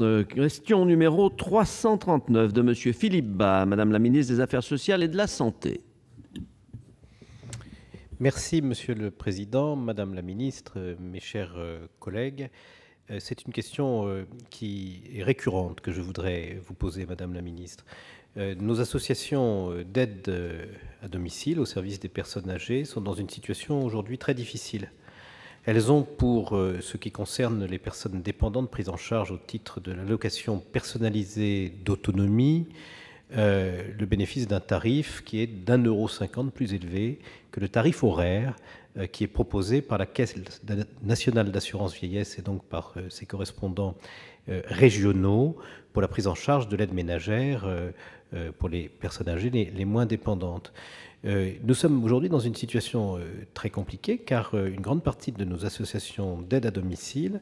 Euh, question numéro 339 de Monsieur Philippe Bas, Madame la ministre des Affaires sociales et de la Santé. Merci Monsieur le Président, Madame la Ministre, mes chers euh, collègues. Euh, c'est une question qui est récurrente que je voudrais vous poser, Madame la Ministre. Nos associations d'aide à domicile au service des personnes âgées sont dans une situation aujourd'hui très difficile elles ont, pour euh, ce qui concerne les personnes dépendantes prises en charge au titre de l'allocation personnalisée d'autonomie, euh, le bénéfice d'un tarif qui est d'un euro cinquante plus élevé que le tarif horaire euh, qui est proposé par la Caisse nationale d'assurance vieillesse et donc par ses correspondants régionaux pour la prise en charge de l'aide ménagère euh, pour les personnes âgées les, les moins dépendantes. Euh, nous sommes aujourd'hui dans une situation euh, très compliquée car une grande partie de nos associations d'aide à domicile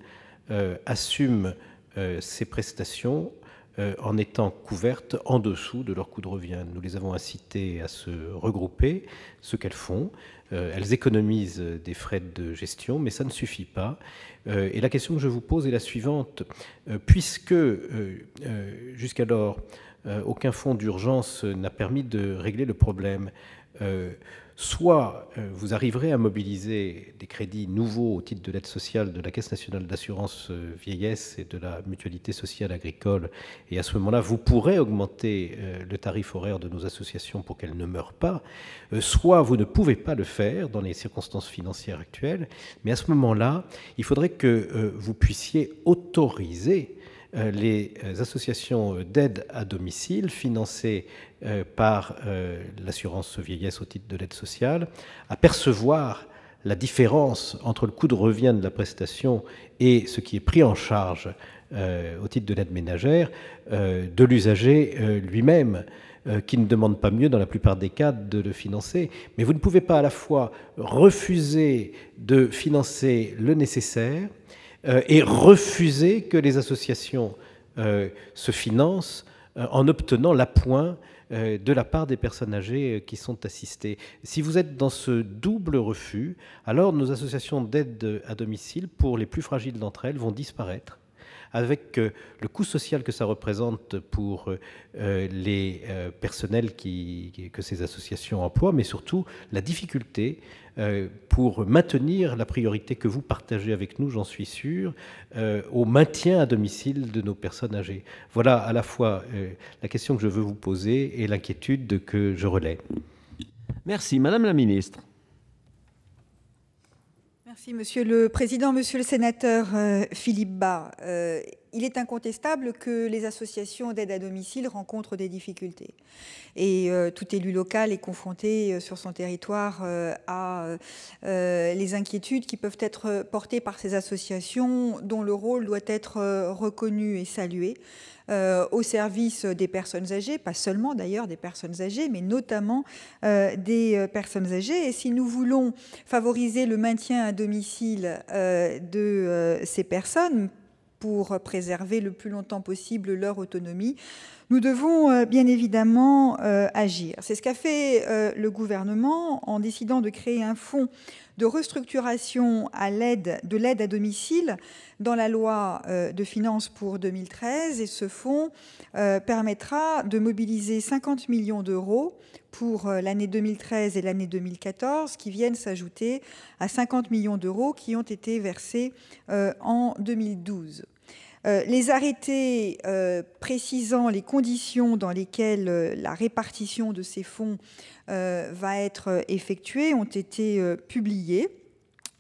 assument ces prestations en étant couvertes en dessous de leur coût de revient. Nous les avons incitées à se regrouper, ce qu'elles font. elles économisent des frais de gestion, mais ça ne suffit pas. et la question que je vous pose est la suivante. puisque jusqu'alors, euh, aucun fonds d'urgence euh, n'a permis de régler le problème. Euh, soit vous arriverez à mobiliser des crédits nouveaux au titre de l'aide sociale de la Caisse nationale d'assurance vieillesse et de la mutualité sociale agricole, et à ce moment-là, vous pourrez augmenter le tarif horaire de nos associations pour qu'elles ne meurent pas, soit vous ne pouvez pas le faire dans les circonstances financières actuelles, mais à ce moment-là, il faudrait que vous puissiez autoriser euh, les euh, associations euh, d'aide à domicile financées par l'assurance vieillesse au titre de l'aide sociale à percevoir la différence entre le coût de revient de la prestation et ce qui est pris en charge au titre de l'aide ménagère de l'usager lui-même, qui ne demande pas mieux dans la plupart des cas de le financer. Mais vous ne pouvez pas à la fois refuser de financer le nécessaire euh, et refuser que les associations euh, se financent euh, en obtenant l'appoint de la part des personnes âgées qui sont assistées. Si vous êtes dans ce double refus, alors nos associations d'aide à domicile, pour les plus fragiles d'entre elles, vont disparaître avec euh, le coût social que ça représente pour euh, euh, les personnels que ces associations emploient, mais surtout la difficulté pour maintenir la priorité que vous partagez avec nous, j'en suis sûr, au maintien à domicile de nos personnes âgées. Voilà à la fois la question que je veux vous poser et l'inquiétude que je relais. Merci, Madame la Ministre. Merci, Monsieur le Président. Monsieur le Sénateur euh, Philippe Bas, euh, il est incontestable que les associations d'aide à domicile rencontrent des difficultés. Et euh, tout élu local est confronté euh, sur son territoire euh, à les inquiétudes qui peuvent être portées par ces associations dont le rôle doit être reconnu et salué. au service des personnes âgées, pas seulement d'ailleurs des personnes âgées, mais notamment des personnes âgées. Et si nous voulons favoriser le maintien à domicile de ces personnes, pour préserver le plus longtemps possible leur autonomie. Nous devons euh, bien évidemment euh, agir. C'est ce qu'a fait euh, le gouvernement en décidant de créer un fonds de restructuration à l'aide de l'aide à domicile dans la loi de finances pour 2013 et ce fonds permettra de mobiliser 50 millions d'euros pour euh, l'année 2013 et l'année 2014, qui viennent s'ajouter à 50 millions d'euros qui ont été versés euh, en 2012. Euh, les arrêtés précisant les conditions dans lesquelles la répartition de ces fonds va être effectuée ont été publiés.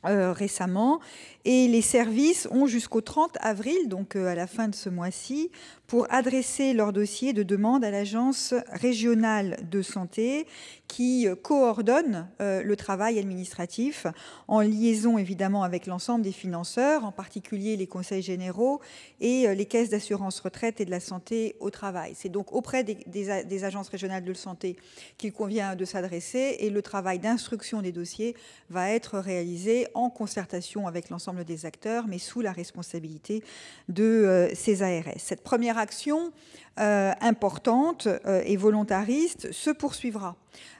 Euh, récemment. Et les services ont jusqu'au 30 avril, donc euh, à la fin de ce mois-ci, pour adresser leur dossier de demande à l'Agence régionale de santé qui euh, coordonne le travail administratif en liaison évidemment avec l'ensemble des financeurs, en particulier les conseils généraux et les caisses d'assurance retraite et de la santé au travail. C'est donc auprès des, agences régionales de santé qu'il convient de s'adresser et le travail d'instruction des dossiers va être réalisé en concertation avec l'ensemble des acteurs, mais sous la responsabilité de euh, ces ARS. Cette première action euh, importante euh, et volontariste se poursuivra.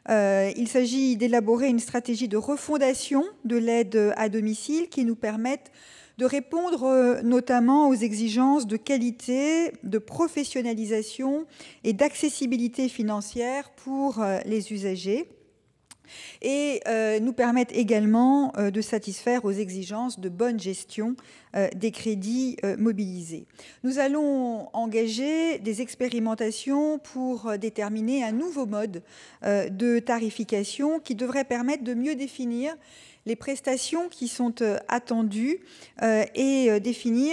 il s'agit d'élaborer une stratégie de refondation de l'aide à domicile qui nous permette de répondre notamment aux exigences de qualité, de professionnalisation et d'accessibilité financière pour les usagers et euh, nous permettent également euh, de satisfaire aux exigences de bonne gestion euh, des crédits mobilisés. Nous allons engager des expérimentations pour déterminer un nouveau mode de tarification qui devrait permettre de mieux définir les prestations qui sont euh, attendues euh, et euh, définir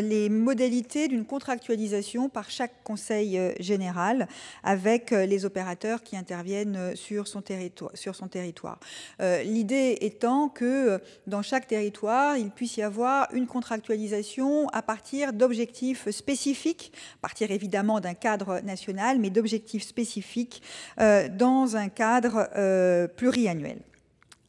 les modalités d'une contractualisation par chaque conseil général avec les opérateurs qui interviennent sur son territoire. L'idée étant que dans chaque territoire, il puisse y avoir une contractualisation à partir d'objectifs spécifiques, à partir évidemment d'un cadre national, mais d'objectifs spécifiques dans un cadre pluriannuel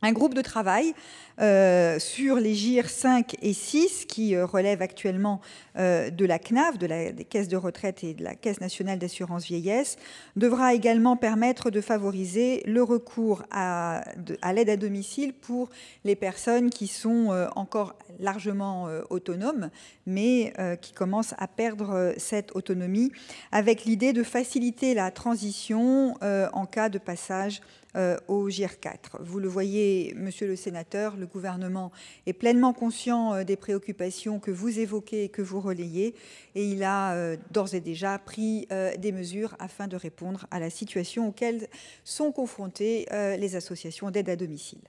un groupe de travail euh, sur les GIR 5 et 6 qui euh, relèvent actuellement euh, de la CNAV, de la, des caisses de retraite et de la Caisse nationale d'assurance vieillesse, devra également permettre de favoriser le recours à, à l'aide à domicile pour les personnes qui sont encore largement autonomes, mais qui commencent à perdre cette autonomie, avec l'idée de faciliter la transition en cas de passage euh, au gr 4 Vous le voyez, Monsieur le Sénateur, le gouvernement est pleinement conscient euh, des préoccupations que vous évoquez et que vous relayez, et il a euh, d'ores et déjà pris des mesures afin de répondre à la situation auxquelles sont confrontées les associations d'aide à domicile.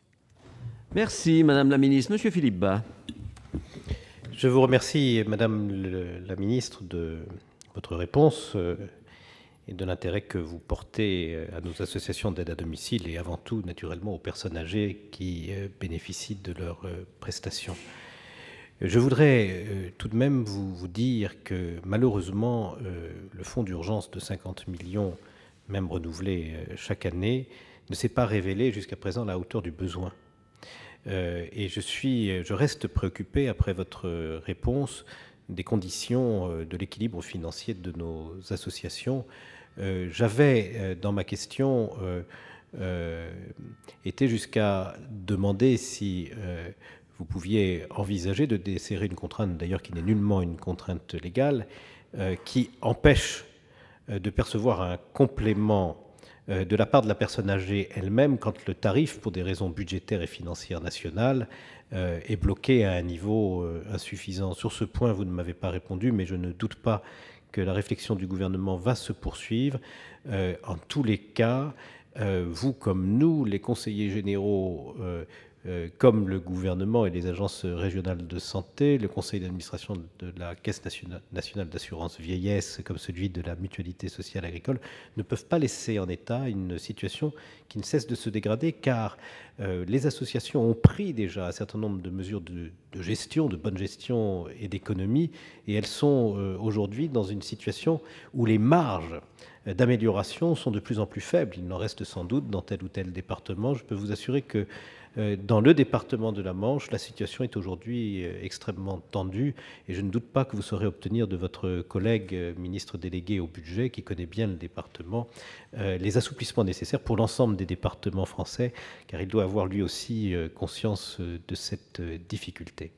Merci, Madame la Ministre. Monsieur Philippe Bas. Je vous remercie, Madame la Ministre, de votre réponse et de l'intérêt que vous portez euh, à nos associations d'aide à domicile et avant tout, naturellement, aux personnes âgées qui euh, bénéficient de leurs euh, prestations. Je voudrais tout de même vous, dire que malheureusement, le fonds d'urgence de 50 millions, même renouvelé chaque année, ne s'est pas révélé jusqu'à présent à la hauteur du besoin. et je, suis, je reste préoccupé, après votre réponse, des conditions euh, de l'équilibre financier de nos associations. Euh, j'avais, euh, dans ma question, été jusqu'à demander si vous pouviez envisager de desserrer une contrainte, d'ailleurs qui n'est nullement une contrainte légale, qui empêche de percevoir un complément euh, de la part de la personne âgée elle-même quand le tarif, pour des raisons budgétaires et financières nationales, euh, est bloqué à un niveau euh, insuffisant. Sur ce point, vous ne m'avez pas répondu, mais je ne doute pas que la réflexion du gouvernement va se poursuivre. en tous les cas, vous comme nous, les conseillers généraux, euh, comme le gouvernement et les agences régionales de santé, le conseil d'administration de la Caisse nationale d'assurance vieillesse, comme celui de la Mutualité sociale agricole, ne peuvent pas laisser en état une situation qui ne cesse de se dégrader, car euh, les associations ont pris déjà un certain nombre de mesures de, gestion, de bonne gestion et d'économie, et elles sont euh, aujourd'hui dans une situation où les marges d'amélioration sont de plus en plus faibles. Il en reste sans doute dans tel ou tel département. Je peux vous assurer que euh, dans le département de la Manche, la situation est aujourd'hui euh, extrêmement tendue et je ne doute pas que vous saurez obtenir de votre collègue euh, ministre délégué au budget, qui connaît bien le département, les assouplissements nécessaires pour l'ensemble des départements français, car il doit avoir lui aussi conscience de cette difficulté.